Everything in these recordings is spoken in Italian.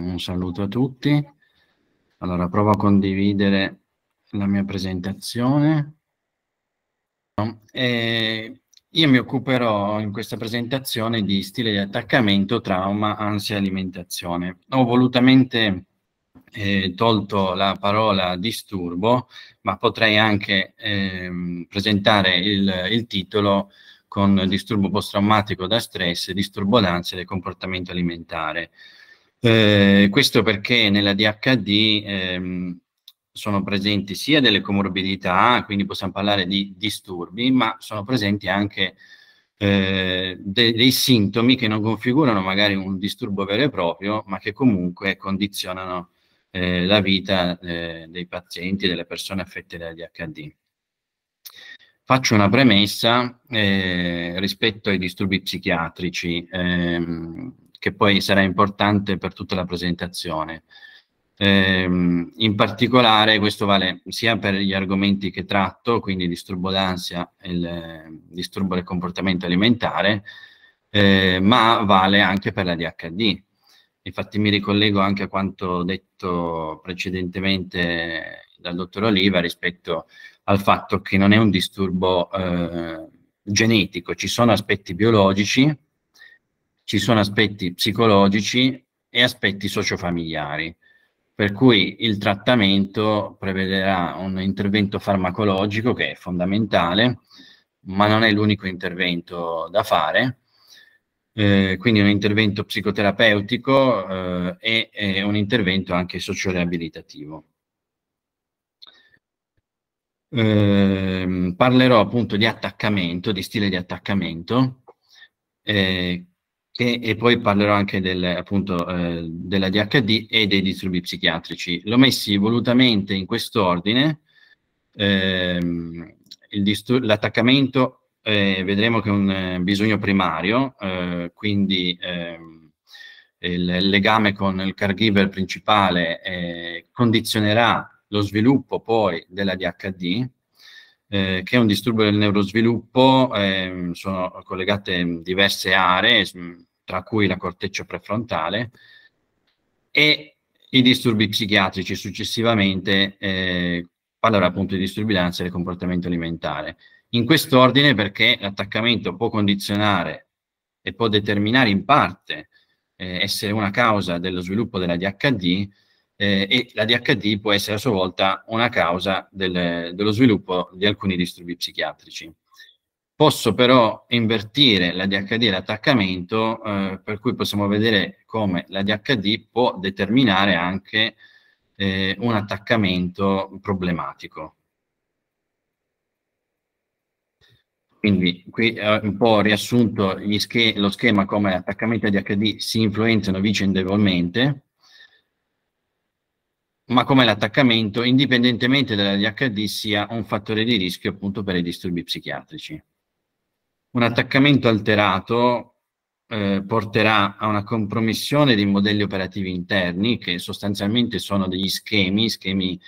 Un saluto a tutti. Allora, provo a condividere la mia presentazione. E io mi occuperò in questa presentazione di stile di attaccamento, trauma, ansia e alimentazione. Ho volutamente eh, tolto la parola disturbo, ma potrei anche eh, presentare il, il titolo con disturbo post-traumatico da stress, disturbo d'ansia e comportamento alimentare. Eh, questo perché nella DHD ehm, sono presenti sia delle comorbidità, quindi possiamo parlare di disturbi, ma sono presenti anche eh, de dei sintomi che non configurano magari un disturbo vero e proprio, ma che comunque condizionano eh, la vita eh, dei pazienti delle persone affette da DHD. Faccio una premessa eh, rispetto ai disturbi psichiatrici. Ehm, che poi sarà importante per tutta la presentazione. Eh, in particolare questo vale sia per gli argomenti che tratto, quindi disturbo d'ansia e il eh, disturbo del comportamento alimentare, eh, ma vale anche per la DHD. Infatti mi ricollego anche a quanto detto precedentemente dal dottor Oliva rispetto al fatto che non è un disturbo eh, genetico, ci sono aspetti biologici ci sono aspetti psicologici e aspetti sociofamiliari, per cui il trattamento prevederà un intervento farmacologico che è fondamentale, ma non è l'unico intervento da fare, eh, quindi un intervento psicoterapeutico eh, e, e, un intervento anche socioreabilitativo. Eh, parlerò appunto di attaccamento, di stile di attaccamento, eh, e, e, poi parlerò anche del, appunto, eh, della DHD e dei disturbi psichiatrici. L'ho messi volutamente in quest'ordine, ehm, l'attaccamento eh, vedremo che è un eh, bisogno primario, eh, quindi ehm, il legame con il caregiver principale eh, condizionerà lo sviluppo poi della DHD, eh, che è un disturbo del neurosviluppo, eh, sono collegate diverse aree, mm, tra cui la corteccia prefrontale, e i disturbi psichiatrici successivamente, eh, parlerà appunto di disturbilanze del comportamento alimentare. In quest'ordine perché l'attaccamento può condizionare e può determinare in parte eh, essere una causa dello sviluppo della DHD eh, e la DHD può essere a sua volta una causa del, dello sviluppo di alcuni disturbi psichiatrici. Posso però invertire la DHD e l'attaccamento, eh, per cui possiamo vedere come la DHD può determinare anche eh, un attaccamento problematico. Quindi qui ho eh, un po' riassunto sch lo schema come attaccamento e DHD si influenzano vicendevolmente, ma come l'attaccamento, indipendentemente dalla DHD, sia un fattore di rischio appunto per i disturbi psichiatrici un attaccamento alterato eh, porterà a una compromissione dei modelli operativi interni che sostanzialmente sono degli schemi, schemi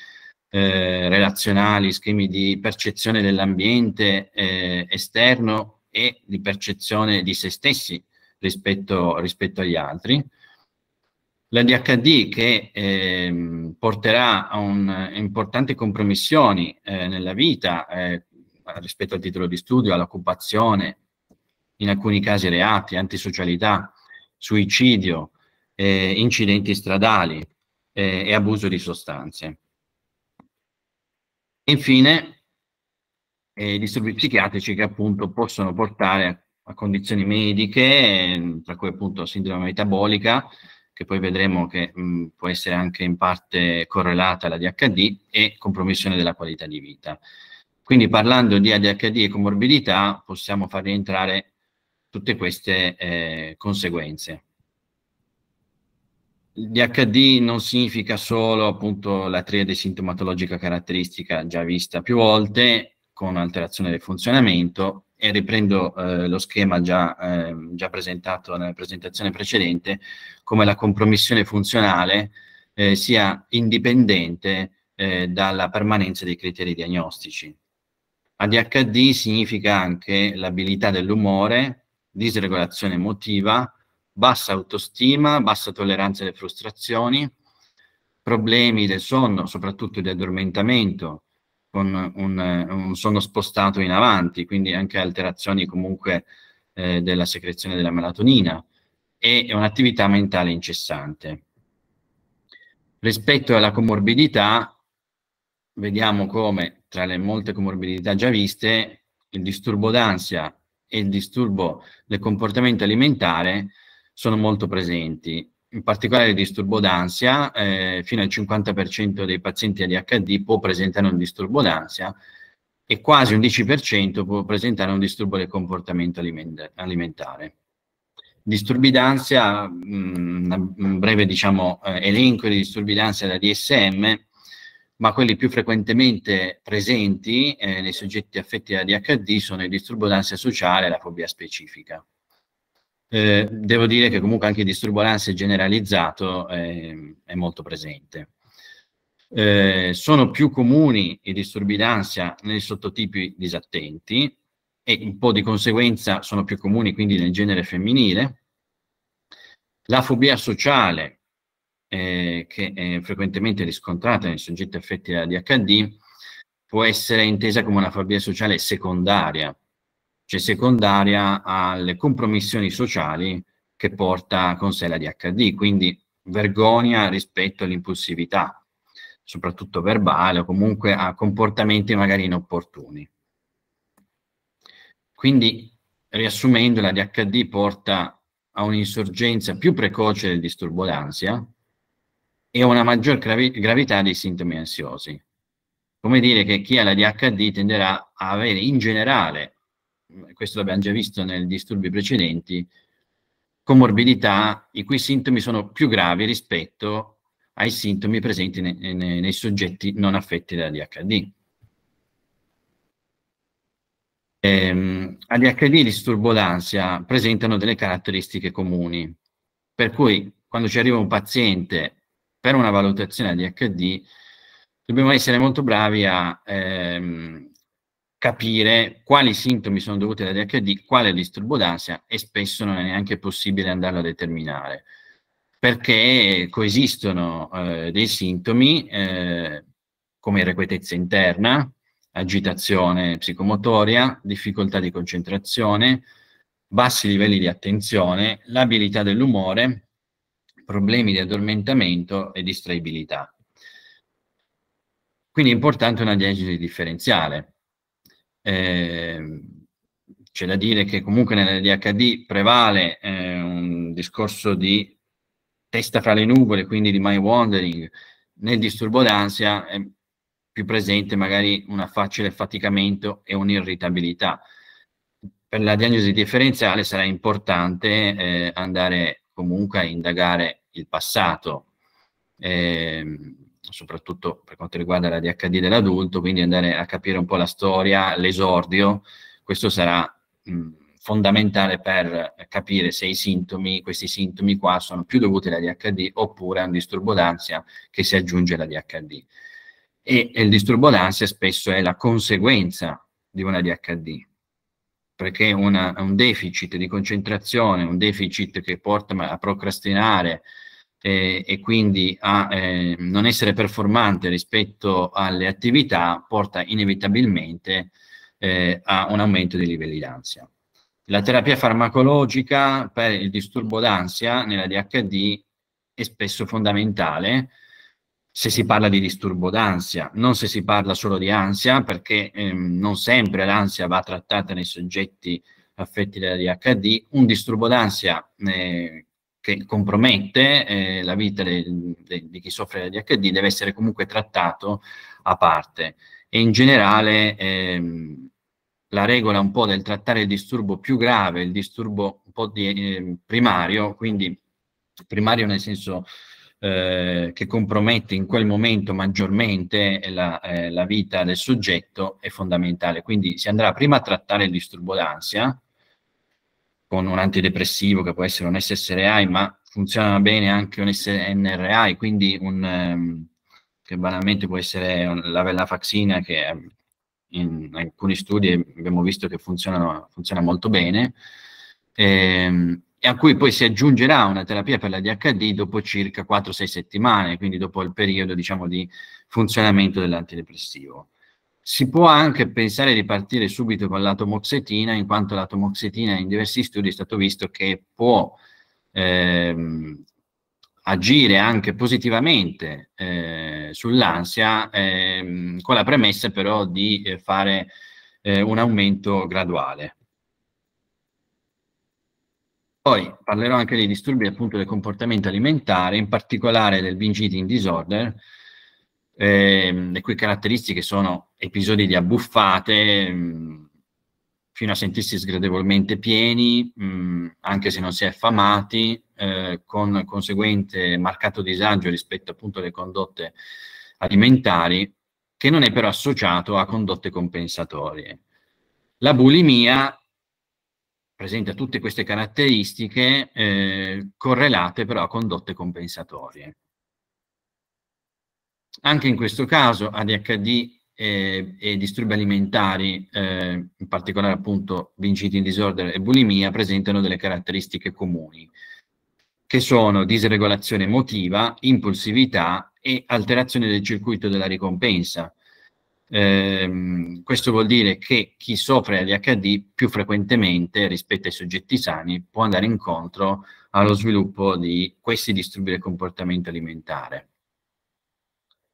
eh, relazionali, schemi di percezione dell'ambiente eh, esterno e di percezione di se stessi rispetto, rispetto agli altri. L'ADHD che eh, porterà a un, importanti compromissioni eh, nella vita, eh, eh, rispetto al titolo di studio, all'occupazione, in alcuni casi reati, antisocialità, suicidio, eh, incidenti stradali eh, e abuso di sostanze. Infine, eh, disturbi psichiatrici che appunto possono portare a, a condizioni mediche, eh, tra cui appunto sindrome metabolica, che poi vedremo che mh, può essere anche in parte correlata alla DHD, e compromissione della qualità di vita. Quindi parlando di ADHD e comorbidità possiamo far rientrare tutte queste eh, conseguenze. L'ADHD non significa solo appunto la triade sintomatologica caratteristica già vista più volte con alterazione del funzionamento e riprendo eh, lo schema già, eh, già, presentato nella presentazione precedente come la compromissione funzionale eh, sia indipendente eh, dalla permanenza dei criteri diagnostici. ADHD significa anche l'abilità dell'umore, disregolazione emotiva, bassa autostima, bassa tolleranza alle frustrazioni, problemi del sonno, soprattutto di addormentamento, con un, un sonno spostato in avanti, quindi anche alterazioni comunque eh, della secrezione della melatonina e un'attività mentale incessante. Rispetto alla comorbidità, vediamo come tra le molte comorbidità già viste, il disturbo d'ansia e il disturbo del comportamento alimentare sono molto presenti. In particolare il disturbo d'ansia, eh, fino al 50% dei pazienti ADHD può presentare un disturbo d'ansia e quasi un 10% può presentare un disturbo del comportamento alimentare. Disturbi d'ansia, mm, un breve diciamo, eh, elenco di disturbi d'ansia da DSM, ma quelli più frequentemente presenti eh, nei soggetti affetti da ADHD sono il disturbo d'ansia sociale e la fobia specifica. Eh, devo dire che comunque anche il disturbo d'ansia generalizzato eh, è molto presente. Eh, sono più comuni i disturbi d'ansia nei sottotipi disattenti e un po' di conseguenza sono più comuni quindi nel genere femminile. La fobia sociale eh, che è eh, frequentemente riscontrata nei soggetti affetti da ADHD può essere intesa come una fobia sociale secondaria, cioè secondaria alle compromissioni sociali che porta con sé la DHD, quindi vergogna rispetto all'impulsività, soprattutto verbale o comunque a comportamenti magari inopportuni. Quindi, riassumendo, la DHD porta a un'insorgenza più precoce del disturbo d'ansia, e una maggior gravi gravità dei sintomi ansiosi. Come dire che chi ha la DHD tenderà a avere in generale, mm, questo l'abbiamo già visto nei disturbi precedenti, comorbidità i cui sintomi sono più gravi rispetto ai sintomi presenti nei, nei, nei soggetti non affetti da DHD. Eh, ADHD e disturbo d'ansia presentano delle caratteristiche comuni, per cui quando ci arriva un paziente per una valutazione di HD dobbiamo essere molto bravi a ehm, capire quali sintomi sono dovuti all'ADHD, quale disturbo d'ansia e spesso non è neanche possibile andarlo a determinare perché coesistono eh, dei sintomi eh, come irrequietezza interna, agitazione psicomotoria, difficoltà di concentrazione, bassi livelli di attenzione, labilità dell'umore problemi di addormentamento e distraibilità. Quindi è importante una diagnosi differenziale. Eh, c'è da dire che comunque nell'ADHD prevale eh, un discorso di testa fra le nuvole, quindi di mind wandering. Nel disturbo d'ansia è più presente magari un facile affaticamento e un'irritabilità. Per la diagnosi differenziale sarà importante eh, andare comunque a indagare il passato, eh, soprattutto per quanto riguarda la DHD dell'adulto, quindi andare a capire un po' la storia, l'esordio, questo sarà mh, fondamentale per capire se i sintomi, questi sintomi qua sono più dovuti alla DHD oppure a un disturbo d'ansia che si aggiunge alla DHD. E, e il disturbo d'ansia spesso è la conseguenza di una DHD, perché una, un deficit di concentrazione, un deficit che porta a procrastinare eh, e quindi a eh, non essere performante rispetto alle attività, porta inevitabilmente eh, a un aumento dei livelli d'ansia. La terapia farmacologica per il disturbo d'ansia nella DHD è spesso fondamentale se si parla di disturbo d'ansia, non se si parla solo di ansia, perché ehm, non sempre l'ansia va trattata nei soggetti affetti da ADHD, un disturbo d'ansia eh, che compromette eh, la vita di chi soffre di ADHD deve essere comunque trattato a parte. E in generale ehm, la regola un po' del trattare il disturbo più grave, il disturbo un po' di, eh, primario, quindi primario nel senso eh, che compromette in quel momento maggiormente la, eh, la, vita del soggetto è fondamentale. Quindi si andrà prima a trattare il disturbo d'ansia con un antidepressivo che può essere un SSRI, ma funziona bene anche un SNRI, quindi un, ehm, che banalmente può essere la venlafaxina che ehm, in alcuni studi abbiamo visto che funziona, funziona molto bene. Ehm, e a cui poi si aggiungerà una terapia per la DHD dopo circa 4-6 settimane, quindi dopo il periodo diciamo, di funzionamento dell'antidepressivo. Si può anche pensare di partire subito con l'atomoxetina, in quanto l'atomoxetina in diversi studi è stato visto che può ehm, agire anche positivamente eh, sull'ansia, ehm, con la premessa però di eh, fare eh, un aumento graduale. Poi parlerò anche dei disturbi appunto del comportamento alimentare, in particolare del binge eating disorder, ehm, le cui caratteristiche sono episodi di abbuffate, mh, mm, fino a sentirsi sgradevolmente pieni, mh, mm, anche se non si è affamati, eh, con conseguente marcato disagio rispetto appunto alle condotte alimentari, che non è però associato a condotte compensatorie. La bulimia presenta tutte queste caratteristiche eh, correlate però a condotte compensatorie. Anche in questo caso ADHD e, eh, e disturbi alimentari, eh, in particolare appunto vinciti in disorder e bulimia, presentano delle caratteristiche comuni, che sono disregolazione emotiva, impulsività e alterazione del circuito della ricompensa, eh, questo vuol dire che chi soffre di HD più frequentemente rispetto ai soggetti sani può andare incontro allo sviluppo di questi disturbi del comportamento alimentare.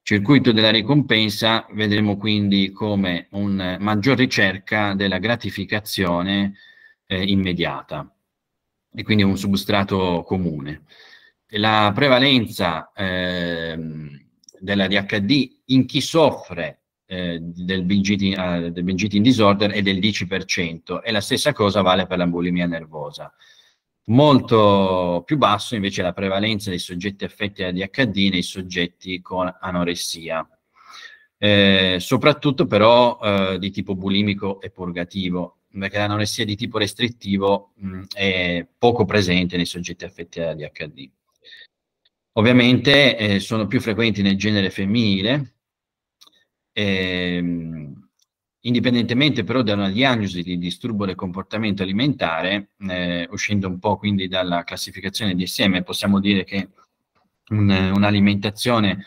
Circuito della ricompensa, vedremo quindi come una maggior ricerca della gratificazione eh, immediata e quindi un substrato comune. La prevalenza eh, della DHD in chi soffre eh, del, binge eating, eh, disorder è del 10% e la stessa cosa vale per la bulimia nervosa. Molto più basso invece la prevalenza dei soggetti affetti da DHD nei soggetti con anoressia. Eh, soprattutto però eh, di tipo bulimico e purgativo, perché l'anoressia di tipo restrittivo mh, mm, è poco presente nei soggetti affetti da DHD. Ovviamente eh, sono più frequenti nel genere femminile, Ehm, indipendentemente però da una diagnosi di disturbo del comportamento alimentare, eh, uscendo un po' quindi dalla classificazione di insieme, possiamo dire che un, un'alimentazione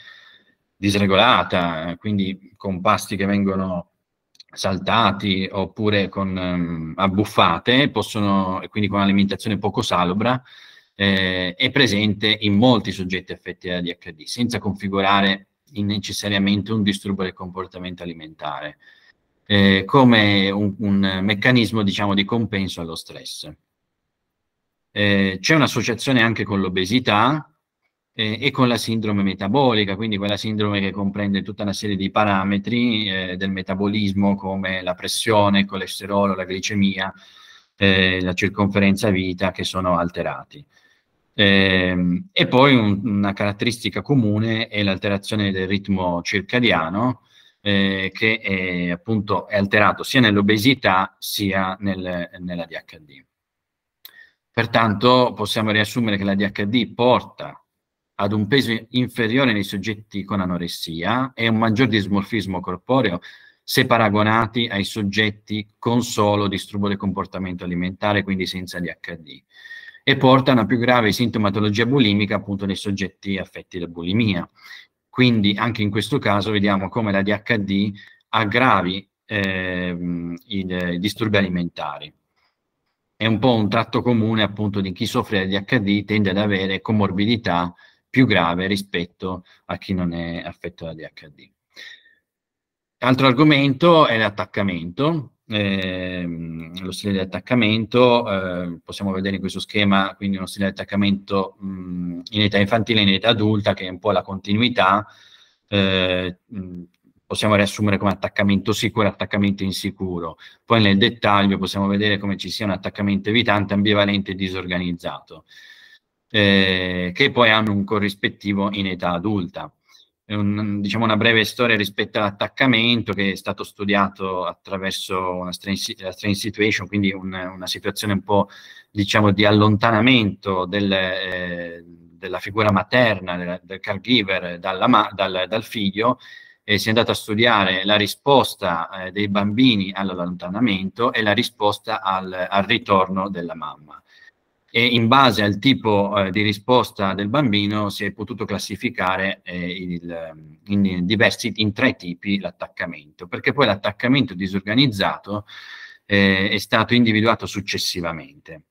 disregolata, quindi con pasti che vengono saltati oppure con um, abbuffate, possono, quindi con un'alimentazione poco salubra, eh, è presente in molti soggetti affetti da DHD, senza configurare necessariamente un disturbo del comportamento alimentare, eh, come un, un meccanismo diciamo, di compenso allo stress. Eh, c'è un'associazione anche con l'obesità eh, e con la sindrome metabolica, quindi quella sindrome che comprende tutta una serie di parametri eh, del metabolismo come la pressione, il colesterolo, la glicemia, eh, la circonferenza vita che sono alterati. Eh, e certo. poi un, una caratteristica comune è l'alterazione del ritmo circadiano, eh, che è, appunto è alterato sia nell'obesità sia nel, nella DHD. Pertanto possiamo riassumere che la DHD porta ad un peso inferiore nei soggetti con anoressia e un maggior dismorfismo corporeo se paragonati ai soggetti con solo disturbo del comportamento alimentare, quindi senza DHD e porta a una più grave sintomatologia bulimica appunto nei soggetti affetti da bulimia. Quindi anche in questo caso vediamo come la DHD aggravi eh, i, i disturbi alimentari. È un po' un tratto comune appunto di chi soffre di HD tende ad avere comorbidità più grave rispetto a chi non è affetto da DHD. Altro argomento è l'attaccamento, eh, lo stile di attaccamento, eh, possiamo vedere in questo schema quindi uno stile di attaccamento mh, mhmm, in età infantile e in età adulta che è un po' la continuità, eh, mhmm, possiamo riassumere come attaccamento sicuro e attaccamento insicuro. Poi nel dettaglio possiamo vedere come ci sia un attaccamento evitante, ambivalente e disorganizzato, eh, che poi hanno un corrispettivo in età adulta un, diciamo una breve storia rispetto all'attaccamento che è stato studiato attraverso una strange, strange situation, quindi un, una situazione un po' diciamo di allontanamento del, eh, della figura materna, del, del caregiver dalla, dal, dal, figlio, e si è andato a studiare la risposta eh, dei bambini all'allontanamento e la risposta al, al ritorno della mamma e in base al tipo eh, di risposta del bambino si è potuto classificare eh, il, ehm, in, diversi, in tre tipi l'attaccamento, perché poi l'attaccamento disorganizzato eh, è stato individuato successivamente.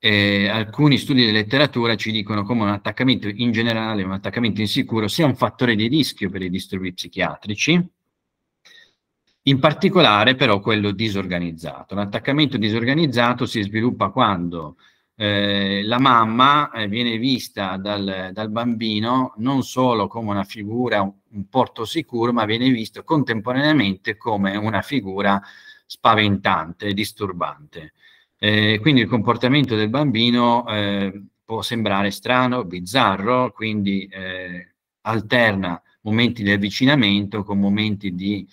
Eh, alcuni studi di letteratura ci dicono come un attaccamento in generale, un attaccamento insicuro, sia un fattore di rischio per i disturbi psichiatrici, in particolare però quello disorganizzato. L'attaccamento disorganizzato si sviluppa quando eh, la mamma eh, viene vista dal, dal, bambino non solo come una figura, un, un porto sicuro, ma viene visto contemporaneamente come una figura spaventante, disturbante. Eh, quindi il comportamento del bambino eh, può sembrare strano, bizzarro, quindi eh, alterna momenti di avvicinamento con momenti di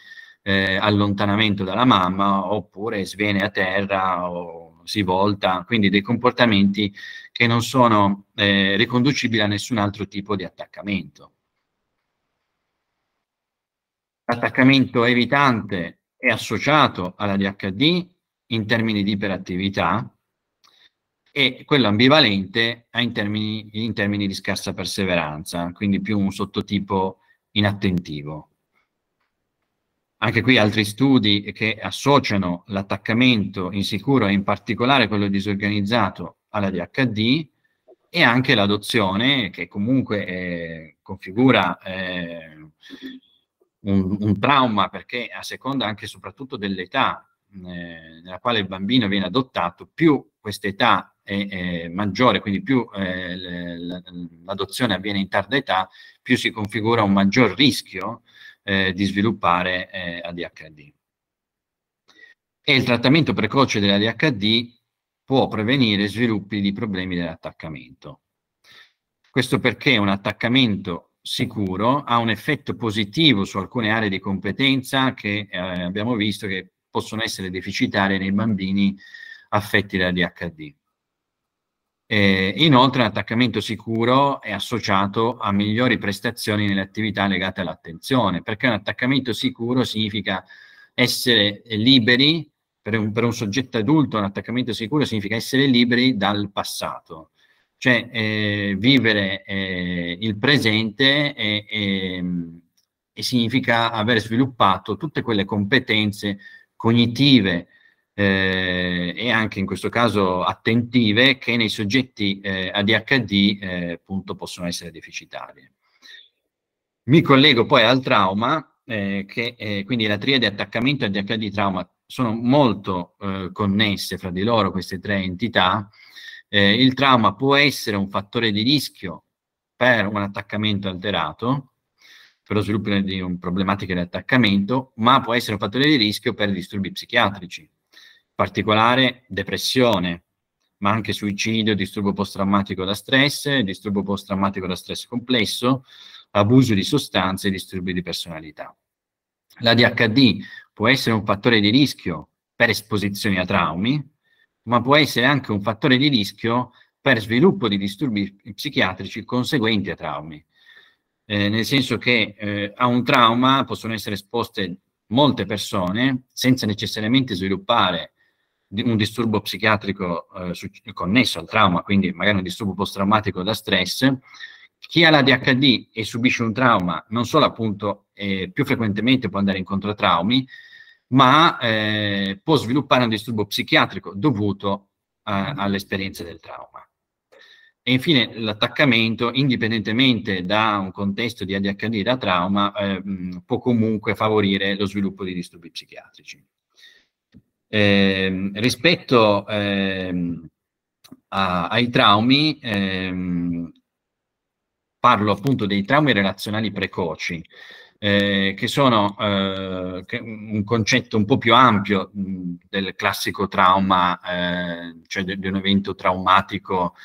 eh, allontanamento dalla mamma oppure svene a terra o si volta, quindi dei comportamenti che non sono eh, riconducibili a nessun altro tipo di attaccamento. L'attaccamento evitante è associato alla DHD in termini di iperattività, e quello ambivalente in termini, in termini, di scarsa perseveranza, quindi più un sottotipo inattentivo. Anche qui altri studi che associano l'attaccamento insicuro e in particolare quello disorganizzato alla DHD e anche l'adozione che comunque eh, configura eh, un, un, trauma perché a seconda anche e soprattutto dell'età eh, nella quale il bambino viene adottato, più quest'età è, è, maggiore, quindi più eh, l'adozione avviene in tarda età, più si configura un maggior rischio eh, di sviluppare eh, ADHD. E il trattamento precoce dell'ADHD può prevenire sviluppi di problemi dell'attaccamento. Questo perché un attaccamento sicuro ha un effetto positivo su alcune aree di competenza che eh, abbiamo visto che possono essere deficitarie nei bambini affetti da ADHD. Eh, inoltre l'attaccamento sicuro è associato a migliori prestazioni nelle attività legate all'attenzione, perché un attaccamento sicuro significa essere liberi, per un, per un soggetto adulto un attaccamento sicuro significa essere liberi dal passato, cioè eh, vivere eh, il presente e, e, e significa aver sviluppato tutte quelle competenze cognitive, eh, e anche in questo caso attentive che nei soggetti eh, ADHD eh, appunto possono essere deficitarie. Mi collego poi al trauma, eh, che eh, quindi la triade attaccamento ADHD trauma sono molto eh, connesse fra di loro queste tre entità. il trauma può essere un fattore di rischio per un attaccamento alterato, per lo sviluppo di un problematiche di attaccamento, ma può essere un fattore di rischio per disturbi psichiatrici particolare depressione, ma anche suicidio, disturbo post-traumatico da stress, disturbo post-traumatico da stress complesso, abuso di sostanze e disturbi di personalità. La DHD può essere un fattore di rischio per esposizione a traumi, ma può essere anche un fattore di rischio per sviluppo di disturbi psichiatrici conseguenti a traumi. Eh, nel senso che eh, a un trauma possono essere esposte molte persone senza necessariamente sviluppare un disturbo psichiatrico eh, su, connesso al trauma, quindi magari un disturbo post-traumatico da stress, chi ha l'ADHD e subisce un trauma, non solo appunto eh, più frequentemente può andare incontro a traumi, ma eh, può sviluppare un disturbo psichiatrico dovuto all'esperienza del trauma. E infine l'attaccamento, indipendentemente da un contesto di ADHD e da trauma, eh, può comunque favorire lo sviluppo di disturbi psichiatrici. Eh, rispetto ehm, a, ai traumi, ehm, parlo appunto dei traumi relazionali precoci, eh, che sono eh, che un concetto un po' più ampio mh, del classico trauma, eh, cioè di, un evento traumatico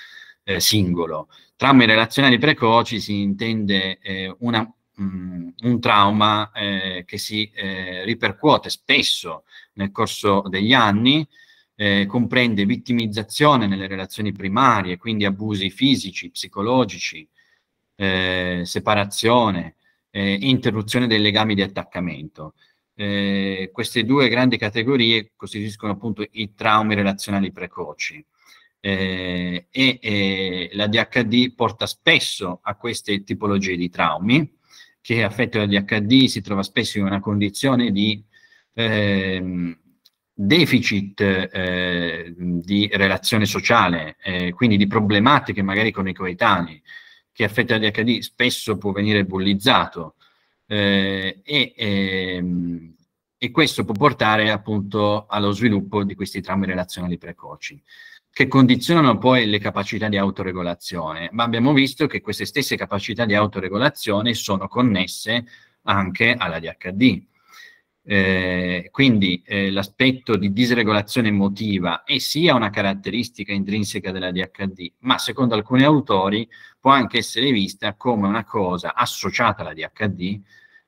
eh, singolo. Traumi relazionali precoci si intende eh, una, mh, un trauma che si ripercuote spesso nel corso degli anni, eh, comprende vittimizzazione nelle relazioni primarie, quindi abusi fisici, psicologici, eh, separazione, eh, interruzione dei legami di attaccamento. Eh, queste due grandi categorie costituiscono appunto i traumi relazionali precoci eh, e eh, la DHD porta spesso a queste tipologie di traumi che affetto la DHD si trova spesso in una condizione di eh, deficit eh, di relazione sociale, eh, quindi di problematiche magari con i coetanei, che affetta l'ADHD spesso può venire bullizzato eh, e, ehm, e, questo può portare appunto allo sviluppo di questi traumi relazionali precoci che condizionano poi le capacità di autoregolazione, ma abbiamo visto che queste stesse capacità di autoregolazione sono connesse anche all'ADHD. Eh, quindi eh, l'aspetto di disregolazione emotiva è sia una caratteristica intrinseca della DHD, ma secondo alcuni autori può anche essere vista come una cosa associata alla DHD,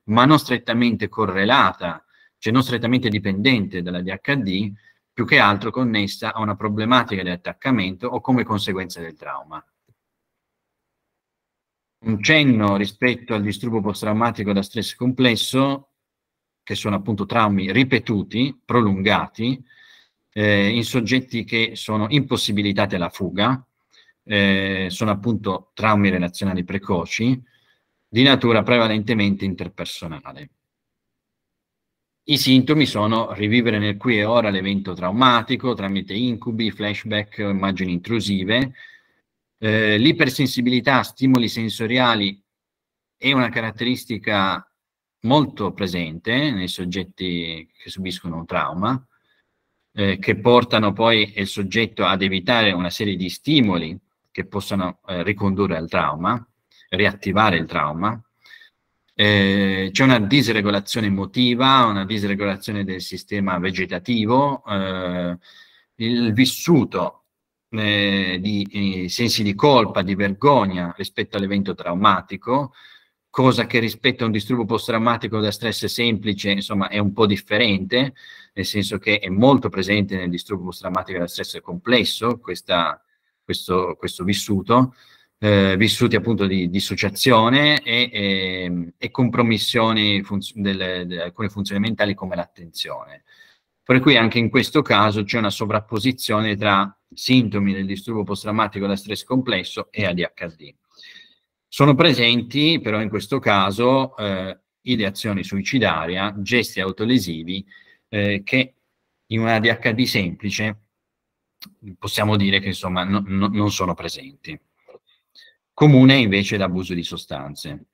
ma non strettamente correlata, cioè non strettamente dipendente dalla DHD, più che altro connessa a una problematica di attaccamento o come conseguenza del trauma un cenno rispetto al disturbo post-traumatico da stress complesso che sono appunto traumi ripetuti, prolungati, eh, in soggetti che sono impossibilitati alla fuga, eh, sono appunto traumi relazionali precoci, di natura prevalentemente interpersonale. I sintomi sono rivivere nel qui e ora l'evento traumatico tramite incubi, flashback, immagini intrusive, eh, l'ipersensibilità a stimoli sensoriali è una caratteristica molto presente nei soggetti che subiscono un trauma, eh, che portano poi il soggetto ad evitare una serie di stimoli che possano eh, ricondurre al trauma, riattivare il trauma. Eh, c'è una disregolazione emotiva, una disregolazione del sistema vegetativo, eh, il vissuto eh, di eh, sensi di colpa, di vergogna rispetto all'evento traumatico, cosa che rispetto a un disturbo post-traumatico da stress semplice, insomma, è un po' differente, nel senso che è molto presente nel disturbo post-traumatico da stress complesso questa, questo, questo, vissuto, eh, vissuti appunto di dissociazione e, e, ehm, e compromissioni funz- delle, de alcune funzioni mentali come l'attenzione. Per cui anche in questo caso c'è una sovrapposizione tra sintomi del disturbo post-traumatico da stress complesso e ADHD. Sono presenti però in questo caso eh, ideazione suicidaria, gesti autolesivi eh, che in una DHD semplice possiamo dire che insomma no, no, non sono presenti. Comune invece l'abuso di sostanze.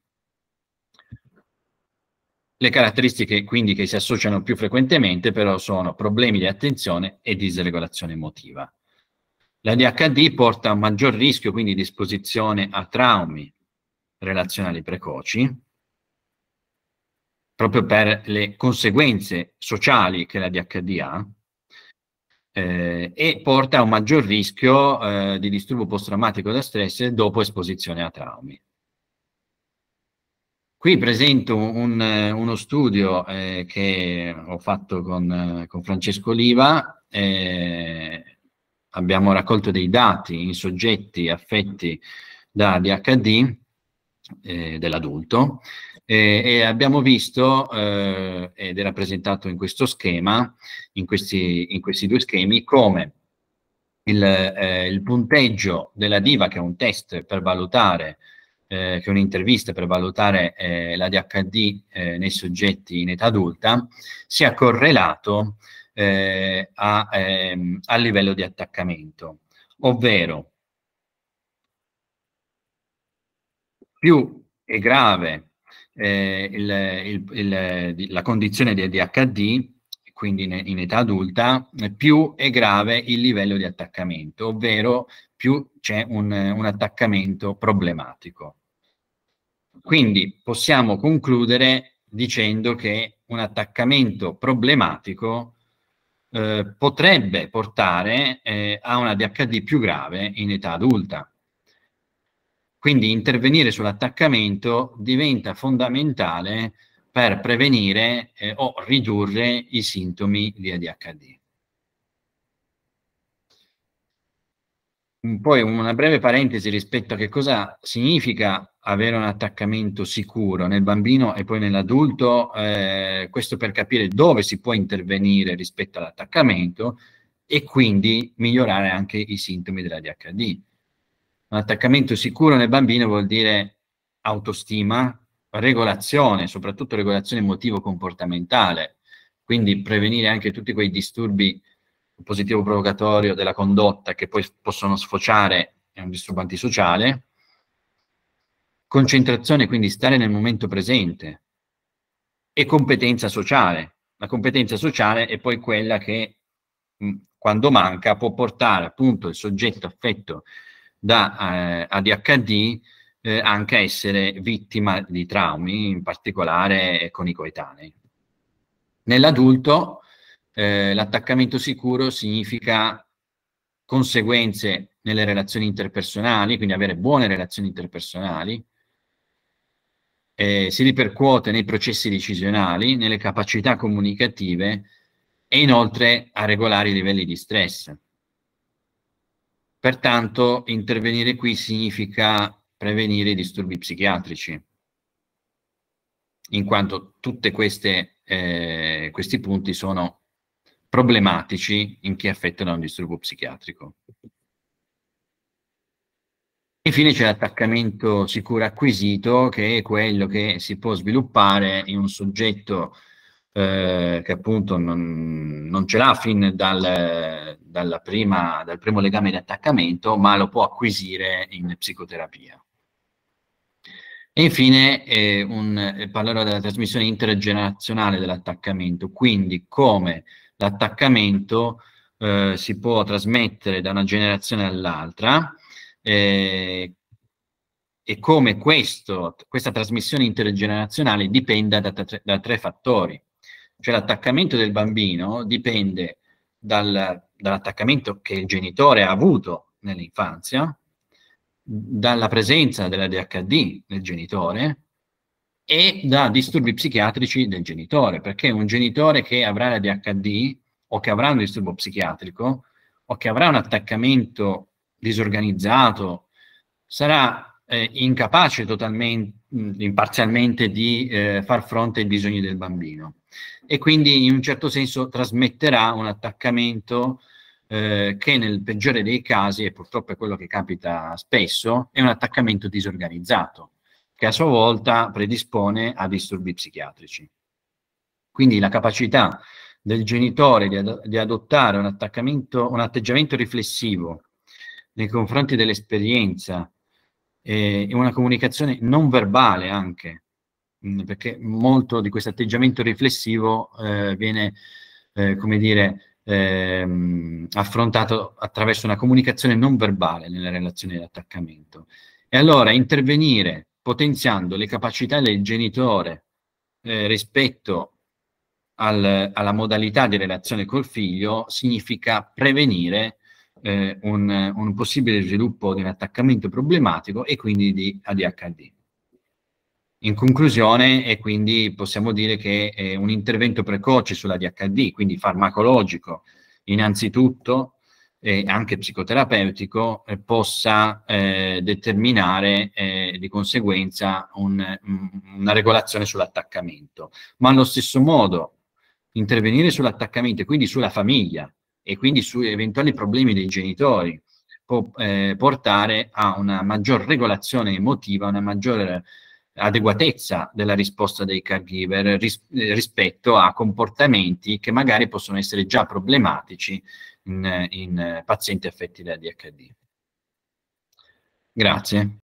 Le caratteristiche quindi che si associano più frequentemente però sono problemi di attenzione e disregolazione emotiva. La DHD porta a maggior rischio quindi di esposizione a traumi, relazionali precoci, proprio per le conseguenze sociali che la DHD ha, eh, e porta a un maggior rischio eh, di disturbo post-traumatico da stress dopo esposizione a traumi. Qui presento un, uno studio eh, che ho fatto con, con Francesco Oliva, eh, abbiamo raccolto dei dati in soggetti affetti da DHD, eh, dell'adulto eh, e abbiamo visto eh, ed è rappresentato in questo schema, in questi, in questi due schemi, come il, eh, il, punteggio della diva, che è un test per valutare, eh, che è un'intervista per valutare eh, l'ADHD nei soggetti in età adulta, sia correlato a, ehm, al livello di attaccamento, ovvero più è grave eh, il, il, il, la condizione di ADHD, quindi in, in, età adulta, più è grave il livello di attaccamento, ovvero più c'è un, un attaccamento problematico. Quindi possiamo concludere dicendo che un attaccamento problematico eh, potrebbe portare eh, a una DHD più grave in età adulta. Quindi intervenire sull'attaccamento diventa fondamentale per prevenire eh, o ridurre i sintomi di ADHD. Mm, poi una breve parentesi rispetto a che cosa significa avere un attaccamento sicuro nel bambino e poi nell'adulto, eh, questo per capire dove si può intervenire rispetto all'attaccamento e quindi migliorare anche i sintomi dell'ADHD. Un attaccamento sicuro nel bambino vuol dire autostima, regolazione, soprattutto regolazione emotivo-comportamentale, quindi prevenire anche tutti quei disturbi positivo provocatorio della condotta che poi possono sfociare in un disturbo antisociale, concentrazione, quindi stare nel momento presente, e competenza sociale. La competenza sociale è poi quella che mh, quando manca può portare appunto il soggetto affetto da eh, ADHD eh, anche essere vittima di traumi, in particolare con i coetanei. Nell'adulto eh, l'attaccamento sicuro significa conseguenze nelle relazioni interpersonali, quindi avere buone relazioni interpersonali, eh, si ripercuote nei processi decisionali, nelle capacità comunicative e inoltre a regolare i livelli di stress. Pertanto intervenire qui significa prevenire i disturbi psichiatrici, in quanto tutti eh, questi punti sono problematici in chi è affetto da un disturbo psichiatrico. Infine c'è l'attaccamento sicuro acquisito, che è quello che si può sviluppare in un soggetto eh, che appunto non, non, ce l'ha fin dal, prima, dal primo legame di attaccamento, ma lo può acquisire in psicoterapia. E infine eh, un, eh, parlerò della trasmissione intergenerazionale dell'attaccamento, quindi come l'attaccamento eh, si può trasmettere da una generazione all'altra eh, e come questo, questa trasmissione intergenerazionale dipenda da, da, tre fattori. Cioè l'attaccamento del bambino dipende dal, dall'attaccamento che il genitore ha avuto nell'infanzia, dalla presenza della DHD nel genitore e da disturbi psichiatrici del genitore, perché un genitore che avrà la DHD o che avrà un disturbo psichiatrico o che avrà un attaccamento disorganizzato sarà eh, incapace totalmente, imparzialmente di eh, far fronte ai bisogni del bambino e quindi in un certo senso trasmetterà un attaccamento eh, che nel peggiore dei casi, e purtroppo è quello che capita spesso, è un attaccamento disorganizzato, che a sua volta predispone a disturbi psichiatrici. Quindi la capacità del genitore di, ad di adottare un, un atteggiamento riflessivo nei confronti dell'esperienza e una comunicazione non verbale anche, mm, perché molto di questo atteggiamento riflessivo eh, viene, eh, come dire, eh, affrontato attraverso una comunicazione non verbale nelle relazioni di attaccamento. E allora intervenire potenziando le capacità del genitore eh, rispetto al, alla modalità di relazione col figlio significa prevenire eh, un, un, possibile sviluppo di un attaccamento problematico e quindi di ADHD. In conclusione, e quindi possiamo dire che eh, un intervento precoce sull'ADHD, quindi farmacologico, innanzitutto eh, anche psicoterapeutico, eh, possa eh, determinare eh, di conseguenza un, una regolazione sull'attaccamento. Ma allo stesso modo intervenire sull'attaccamento e quindi sulla famiglia, e quindi su eventuali problemi dei genitori può eh, portare a una maggior regolazione emotiva, una maggiore adeguatezza della risposta dei caregiver ris rispetto a comportamenti che magari possono essere già problematici in, in pazienti affetti da DHD. Grazie.